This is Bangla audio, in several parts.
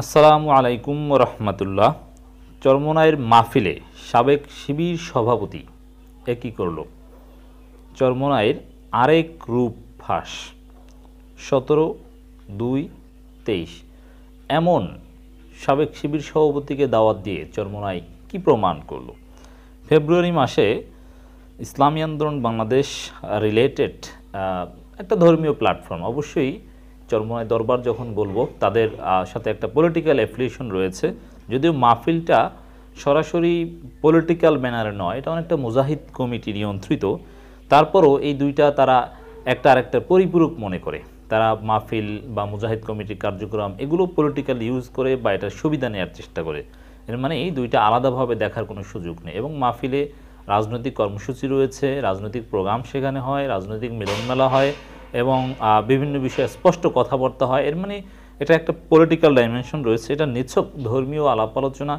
আসসালামু আলাইকুম রহমতুল্লাহ চর্মনায়ের মাহফিলে সাবেক শিবির সভাপতি একই করল চর্মনায়ের আরেক রূপ ফাঁস সতেরো দুই তেইশ এমন সাবেক শিবির সভাপতিকে দাওয়াত দিয়ে চর্মনায় কি প্রমাণ করল ফেব্রুয়ারি মাসে ইসলামী আন্দোলন বাংলাদেশ রিলেটেড একটা ধর্মীয় প্ল্যাটফর্ম অবশ্যই চরমায় দরবার যখন বলবো তাদের সাথে একটা পলিটিক্যাল অ্যাফিলিয়েশন রয়েছে যদিও মাহফিলটা সরাসরি পলিটিক্যাল ম্যানারে নয় এটা অনেকটা মুজাহিদ কমিটি নিয়ন্ত্রিত তারপরও এই দুইটা তারা একটা আরেকটার পরিপূরক মনে করে তারা মাহফিল বা মুজাহিদ কমিটির কার্যক্রম এগুলো পলিটিক্যাল ইউজ করে বা এটার সুবিধা নেওয়ার চেষ্টা করে এর মানে এই দুইটা আলাদাভাবে দেখার কোনো সুযোগ নেই এবং মাহফিলে রাজনৈতিক কর্মসূচি রয়েছে রাজনৈতিক প্রোগ্রাম সেখানে হয় রাজনৈতিক মিলনমেলা হয় এবং বিভিন্ন বিষয়ে স্পষ্ট কথাবার্তা হয় এর মানে এটা একটা পলিটিক্যাল ডাইমেনশন রয়েছে এটা নিছক ধর্মীয় আলাপ আলোচনা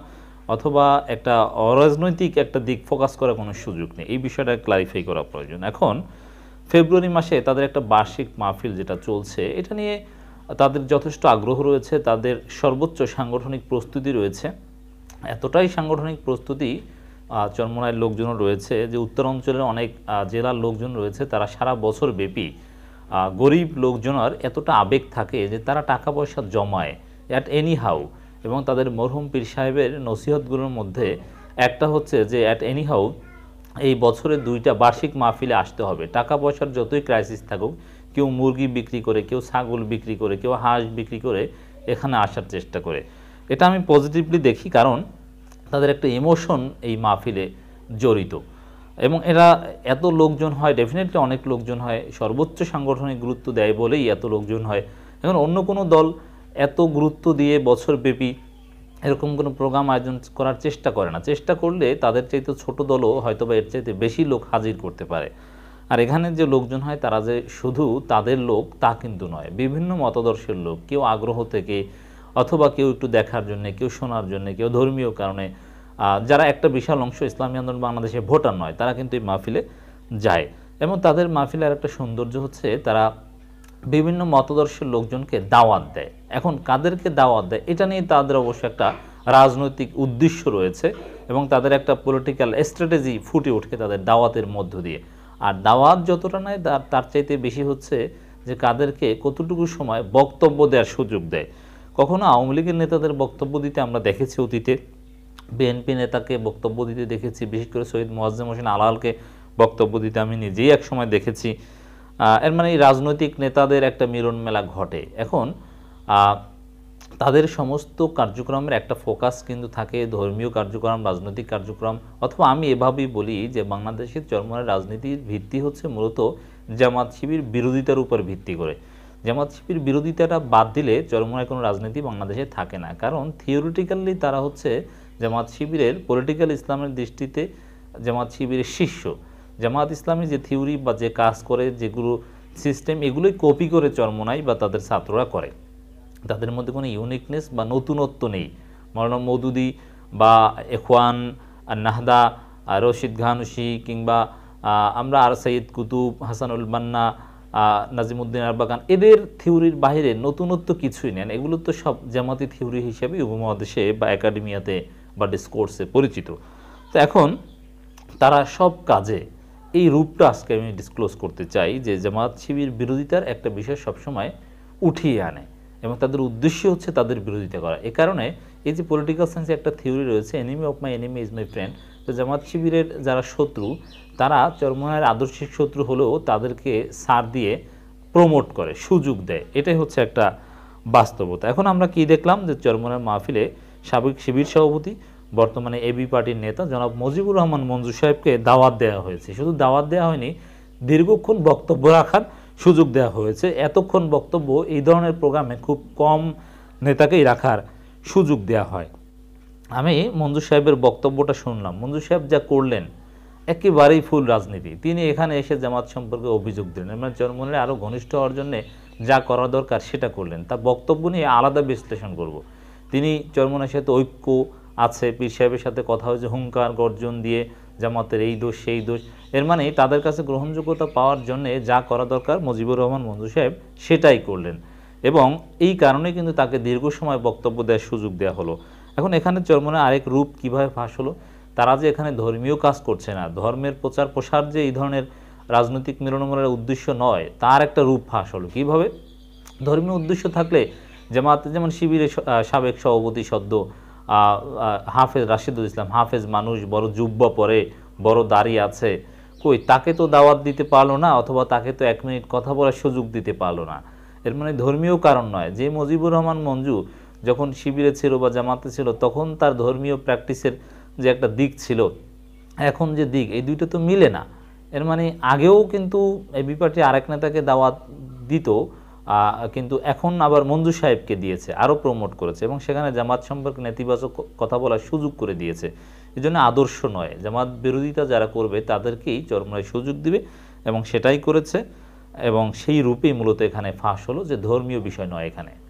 অথবা একটা অরাজনৈতিক একটা দিক ফোকাস করার কোনো সুযোগ নেই এই বিষয়টা ক্লারিফাই করা প্রয়োজন এখন ফেব্রুয়ারি মাসে তাদের একটা বার্ষিক মাহফিল যেটা চলছে এটা নিয়ে তাদের যথেষ্ট আগ্রহ রয়েছে তাদের সর্বোচ্চ সাংগঠনিক প্রস্তুতি রয়েছে এতটাই সাংগঠনিক প্রস্তুতি চরমনায় লোকজন রয়েছে যে উত্তরাঞ্চলের অনেক জেলার লোকজন রয়েছে তারা সারা বছর ব্যাপী গরিব লোকজনের এতটা আবেগ থাকে যে তারা টাকা পয়সা জমায় অ্যাট এনি হাউ এবং তাদের মরহুম পীর সাহেবের নসিহতগুলোর মধ্যে একটা হচ্ছে যে অ্যাট এনি হাউ এই বছরে দুইটা বার্ষিক মাহফিলে আসতে হবে টাকা পয়সার যতই ক্রাইসিস থাকুক কেউ মুরগি বিক্রি করে কেউ ছাগল বিক্রি করে কেউ হাঁস বিক্রি করে এখানে আসার চেষ্টা করে এটা আমি পজিটিভলি দেখি কারণ তাদের একটা ইমোশন এই মাহফিলে জড়িত এবং এরা এত লোকজন হয় ডেফিনেটলি অনেক লোকজন হয় সর্বোচ্চ সাংগঠনিক গুরুত্ব দেয় বলেই এত লোকজন হয় এখন অন্য কোনো দল এত গুরুত্ব দিয়ে বছরব্যাপী এরকম কোনো প্রোগ্রাম আয়োজন করার চেষ্টা করে না চেষ্টা করলে তাদের চাইতে ছোট দলও হয়তো বা এর চাইতে বেশি লোক হাজির করতে পারে আর এখানে যে লোকজন হয় তারা যে শুধু তাদের লোক তা কিন্তু নয় বিভিন্ন মতাদর্শের লোক কেউ আগ্রহ থেকে অথবা কেউ একটু দেখার জন্য কেউ শোনার জন্য কেউ ধর্মীয় কারণে যারা একটা বিশাল অংশ ইসলামী আন্দোলন বাংলাদেশে ভোটার নয় তারা কিন্তু এই মাহফিলে যায় এবং তাদের মাহফিলের একটা সৌন্দর্য হচ্ছে তারা বিভিন্ন মতদর্শের লোকজনকে দাওয়াত দেয় এখন কাদেরকে দাওয়াত দেয় এটা নিয়ে তাদের অবশ্য একটা রাজনৈতিক উদ্দেশ্য রয়েছে এবং তাদের একটা পলিটিক্যাল স্ট্র্যাটেজি ফুটে উঠে তাদের দাওয়াতের মধ্য দিয়ে আর দাওয়াত যতটা নেয় তার চাইতে বেশি হচ্ছে যে কাদেরকে কতটুকু সময় বক্তব্য দেওয়ার সুযোগ দেয় কখনো আওয়ামী লীগের নেতাদের বক্তব্য দিতে আমরা দেখেছি অতীতে বিএনপি নেতাকে বক্তব্য দিতে দেখেছি বিশেষ করে শহীদ মোয়াজ্জেম হোসেন আলালকে বক্তব্য দিতে আমি নিজেই একসময় দেখেছি এর মানে এই রাজনৈতিক নেতাদের একটা মিলন মেলা ঘটে এখন তাদের সমস্ত কার্যক্রমের একটা ফোকাস কিন্তু থাকে ধর্মীয় কার্যক্রম রাজনৈতিক কার্যক্রম অথবা আমি এভাবেই বলি যে বাংলাদেশের চরমনের রাজনীতির ভিত্তি হচ্ছে মূলত জামাত শিবির বিরোধিতার উপর ভিত্তি করে জামাত শিবির বিরোধিতাটা বাদ দিলে চরমনায় কোনো রাজনীতি বাংলাদেশে থাকে না কারণ থিওরিটিক্যালি তারা হচ্ছে জামাত শিবিরের পলিটিক্যাল ইসলামের দৃষ্টিতে জামাত শিবিরের শিষ্য জামাত ইসলামী যে থিওরি বা যে কাজ করে যেগুলো সিস্টেম এগুলোই কপি করে চরমনাই বা তাদের ছাত্ররা করে তাদের মধ্যে কোনো ইউনিকনেস বা নতুনত্ব নেই মরণ মৌদুদি বা এখওয়ান নাহদা রশিদ ঘানুসি কিংবা আমরা আর সৈয়দ কুতুব হাসানুল মান্না নাজিমুদ্দিন আরবাগান এদের থিওরির বাইরে নতুনত্ব কিছুই নেন এগুলো তো সব জামাতি থিওরি হিসেবে উপমহাদেশে বা একাডেমিয়াতে বা ডিসকোর্সে পরিচিত তো এখন তারা সব কাজে এই রূপটা আজকে আমি ডিসক্লোজ করতে চাই যে জামাত শিবির বিরোধিতার একটা বিষয় সবসময় উঠিয়ে আনে এবং তাদের উদ্দেশ্য হচ্ছে তাদের বিরোধিতা করা এ কারণে এই যে পলিটিক্যাল সায়েন্সে একটা থিওরি রয়েছে enemy of my enemy is my friend তো জামাত শিবিরের যারা শত্রু তারা চরমনায়ের আদর্শিক শত্রু হলেও তাদেরকে সার দিয়ে প্রমোট করে সুযোগ দেয় এটাই হচ্ছে একটা বাস্তবতা এখন আমরা কি দেখলাম যে চরমনার মাহফিলে সাবেক শিবির সভাপতি বর্তমানে এবি পার্টির নেতা জনাব মজিবুর রহমান মঞ্জু সাহেবকে দাওয়াত দেওয়া হয়েছে শুধু দাওয়াত দেওয়া হয়নি দীর্ঘক্ষণ বক্তব্য রাখার সুযোগ দেওয়া হয়েছে এতক্ষণ বক্তব্য এই ধরনের প্রোগ্রামে খুব কম নেতাকেই রাখার সুযোগ দেওয়া হয় আমি মঞ্জু সাহেবের বক্তব্যটা শুনলাম মঞ্জু সাহেব যা করলেন একেবারেই ফুল রাজনীতি তিনি এখানে এসে জামাত সম্পর্কে অভিযোগ দিলেন মানে জন্মনে আরও ঘনিষ্ঠ হওয়ার জন্যে যা করা দরকার সেটা করলেন তা বক্তব্য নিয়ে আলাদা বিশ্লেষণ করব তিনি চর্মনার সাথে ঐক্য আছে পীর সাহেবের সাথে কথা হয়েছে হুঙ্কার গর্জন দিয়ে জামাতের এই দোষ সেই দোষ এর মানে তাদের কাছে গ্রহণযোগ্যতা পাওয়ার জন্য যা করা দরকার মুজিবুর রহমান মঞ্জু সাহেব সেটাই করলেন এবং এই কারণে কিন্তু তাকে দীর্ঘ সময় বক্তব্য দেওয়ার সুযোগ দেওয়া হলো এখন এখানে চর্মনে আরেক রূপ কিভাবে ফাঁস হলো তারা যে এখানে ধর্মীয় কাজ করছে না ধর্মের প্রচার প্রসার যে এই ধরনের রাজনৈতিক মিলনমূলের উদ্দেশ্য নয় তার একটা রূপ ফাঁস হলো কীভাবে ধর্মীয় উদ্দেশ্য থাকলে জামাতে যেমন শিবিরের সাবেক সভাপতি সদ্য হাফেজ রাশিদুল ইসলাম হাফেজ মানুষ বড় জুব্বা পরে বড় দাড়ি আছে কই তাকে তো দাওয়াত দিতে পারলো না অথবা তাকে তো এক মিনিট কথা বলার সুযোগ দিতে পারলো না এর মানে ধর্মীয় কারণ নয় যে মজিবুর রহমান মঞ্জু যখন শিবিরে ছিল বা জামাতে ছিল তখন তার ধর্মীয় প্র্যাকটিসের যে একটা দিক ছিল এখন যে দিক এই দুইটা তো মিলে না এর মানে আগেও কিন্তু এই বিপাটি আরেক নেতাকে দাওয়াত দিত কিন্তু এখন আবার মঞ্জু সাহেবকে দিয়েছে আরও প্রমোট করেছে এবং সেখানে জামাত সম্পর্কে নেতিবাচক কথা বলার সুযোগ করে দিয়েছে এজন্য আদর্শ নয় জামাত বিরোধিতা যারা করবে তাদেরকেই চরমরায় সুযোগ দিবে এবং সেটাই করেছে এবং সেই রূপেই মূলত এখানে ফাঁস হলো যে ধর্মীয় বিষয় নয় এখানে